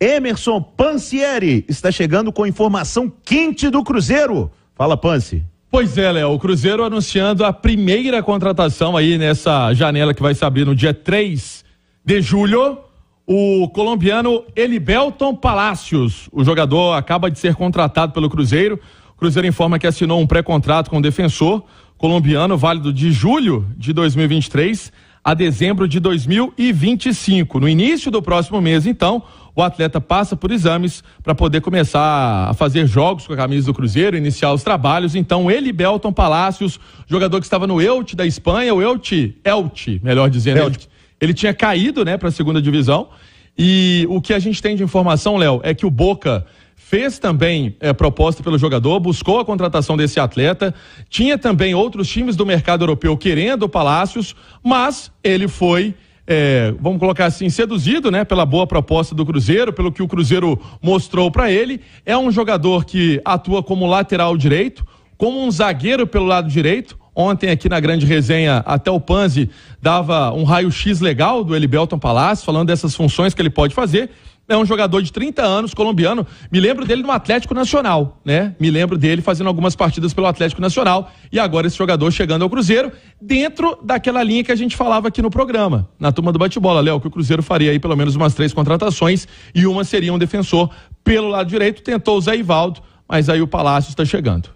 Emerson Pansieri está chegando com informação quente do Cruzeiro. Fala, Pansi. Pois é, Léo, o Cruzeiro anunciando a primeira contratação aí nessa janela que vai se abrir no dia 3 de julho. O colombiano Elibelton Palacios, o jogador acaba de ser contratado pelo Cruzeiro. O Cruzeiro informa que assinou um pré-contrato com o defensor colombiano, válido de julho de 2023 a dezembro de 2025. No início do próximo mês, então, o atleta passa por exames para poder começar a fazer jogos com a camisa do Cruzeiro, iniciar os trabalhos. Então, ele, Belton Palacios, jogador que estava no Elche da Espanha, o Elche, Elche, melhor dizendo, Elche. Ele, ele tinha caído, né, para a segunda divisão. E o que a gente tem de informação, Léo, é que o Boca fez também é, proposta pelo jogador, buscou a contratação desse atleta, tinha também outros times do mercado europeu querendo o Palácios, mas ele foi é, vamos colocar assim, seduzido, né, pela boa proposta do Cruzeiro, pelo que o Cruzeiro mostrou para ele. É um jogador que atua como lateral direito, como um zagueiro pelo lado direito, Ontem, aqui na grande resenha, até o Panzi dava um raio-x legal do Elibelton Palácio, falando dessas funções que ele pode fazer. É um jogador de 30 anos, colombiano. Me lembro dele no Atlético Nacional, né? Me lembro dele fazendo algumas partidas pelo Atlético Nacional. E agora esse jogador chegando ao Cruzeiro, dentro daquela linha que a gente falava aqui no programa, na turma do bate-bola, Léo, que o Cruzeiro faria aí pelo menos umas três contratações e uma seria um defensor pelo lado direito. Tentou o Zé Ivaldo, mas aí o Palácio está chegando.